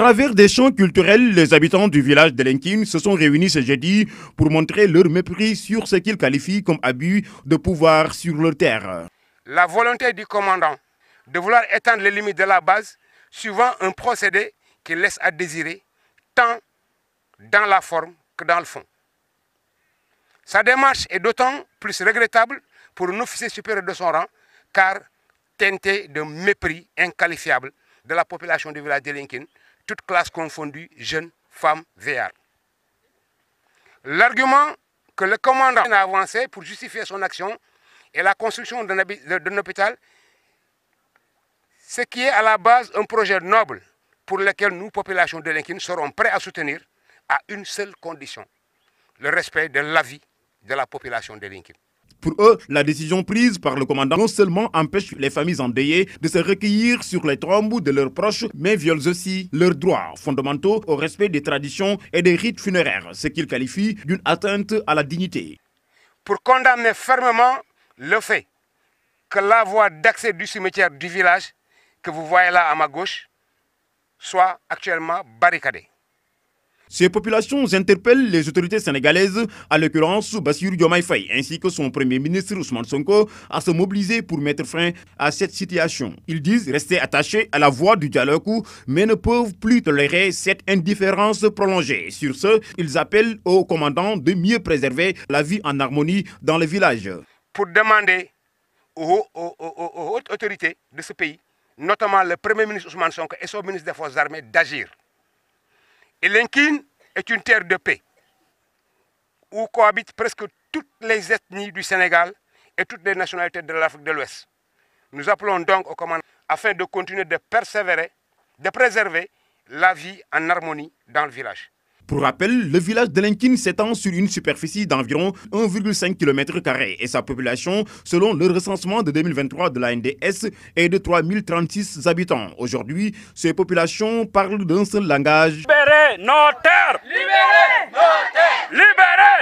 À travers des champs culturels, les habitants du village de Lenkin se sont réunis ce jeudi pour montrer leur mépris sur ce qu'ils qualifient comme abus de pouvoir sur leur terre. La volonté du commandant de vouloir étendre les limites de la base suivant un procédé qui laisse à désirer tant dans la forme que dans le fond. Sa démarche est d'autant plus regrettable pour un officier supérieur de son rang car teinté de mépris inqualifiable de la population du village de Lincoln toutes classes confondues, jeunes, femmes, VR. L'argument que le commandant a avancé pour justifier son action est la construction d'un hôpital, ce qui est à la base un projet noble pour lequel nous, populations délinquantes, serons prêts à soutenir à une seule condition, le respect de la vie de la population de Linkin. Pour eux, la décision prise par le commandant non seulement empêche les familles endeuillées de se recueillir sur les tombes de leurs proches, mais viole aussi leurs droits fondamentaux au respect des traditions et des rites funéraires, ce qu'ils qualifient d'une atteinte à la dignité. Pour condamner fermement le fait que la voie d'accès du cimetière du village que vous voyez là à ma gauche soit actuellement barricadée. Ces populations interpellent les autorités sénégalaises, à l'occurrence Bassir Diomaye Faye ainsi que son premier ministre Ousmane Sonko, à se mobiliser pour mettre fin à cette situation. Ils disent rester attachés à la voie du dialogue, mais ne peuvent plus tolérer cette indifférence prolongée. Sur ce, ils appellent aux commandants de mieux préserver la vie en harmonie dans le village. Pour demander aux, hautes aux autorités de ce pays, notamment le premier ministre Ousmane Sonko et son ministre des Forces armées, d'agir. Et Linkin est une terre de paix où cohabitent presque toutes les ethnies du Sénégal et toutes les nationalités de l'Afrique de l'Ouest. Nous appelons donc au commandant afin de continuer de persévérer, de préserver la vie en harmonie dans le village. Pour rappel, le village de Linkin s'étend sur une superficie d'environ 1,5 km et sa population, selon le recensement de 2023 de la est de 3036 habitants. Aujourd'hui, ces populations parlent d'un seul langage. Noter. libéré ¡No terre